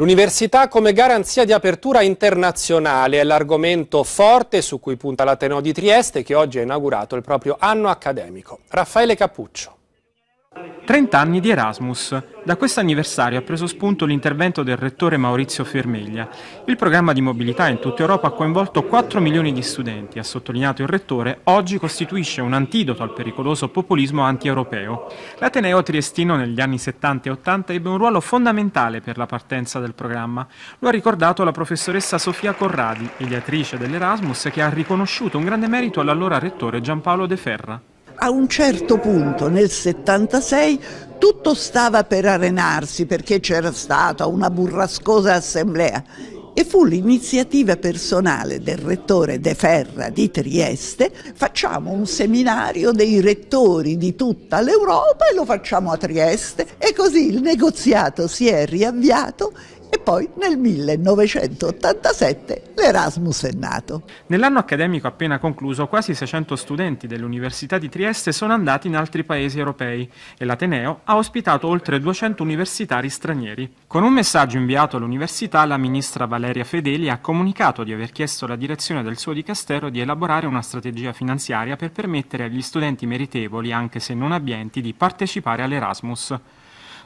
L'università come garanzia di apertura internazionale è l'argomento forte su cui punta l'Ateneo di Trieste che oggi ha inaugurato il proprio anno accademico. Raffaele Cappuccio. 30 anni di Erasmus. Da questo anniversario ha preso spunto l'intervento del rettore Maurizio Fermeglia. Il programma di mobilità in tutta Europa ha coinvolto 4 milioni di studenti. Ha sottolineato il rettore, oggi costituisce un antidoto al pericoloso populismo antieuropeo. L'Ateneo triestino negli anni 70 e 80 ebbe un ruolo fondamentale per la partenza del programma. Lo ha ricordato la professoressa Sofia Corradi, ideatrice dell'Erasmus, che ha riconosciuto un grande merito all'allora rettore Giampaolo De Ferra a un certo punto, nel 76, tutto stava per arenarsi perché c'era stata una burrascosa assemblea e fu l'iniziativa personale del rettore De Ferra di Trieste, facciamo un seminario dei rettori di tutta l'Europa e lo facciamo a Trieste e così il negoziato si è riavviato e poi nel 1987 l'Erasmus è nato. Nell'anno accademico appena concluso quasi 600 studenti dell'Università di Trieste sono andati in altri paesi europei e l'Ateneo ha ospitato oltre 200 universitari stranieri. Con un messaggio inviato all'università la ministra Valeria Fedeli ha comunicato di aver chiesto alla direzione del suo dicastero di elaborare una strategia finanziaria per permettere agli studenti meritevoli, anche se non abbienti, di partecipare all'Erasmus.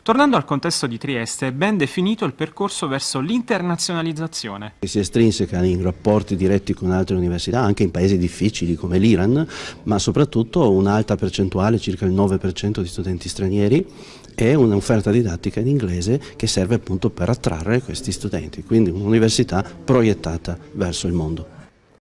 Tornando al contesto di Trieste, è ben definito il percorso verso l'internazionalizzazione. Si estrinseca in rapporti diretti con altre università, anche in paesi difficili come l'Iran, ma soprattutto un'alta percentuale, circa il 9% di studenti stranieri è un'offerta didattica in inglese che serve appunto per attrarre questi studenti, quindi un'università proiettata verso il mondo.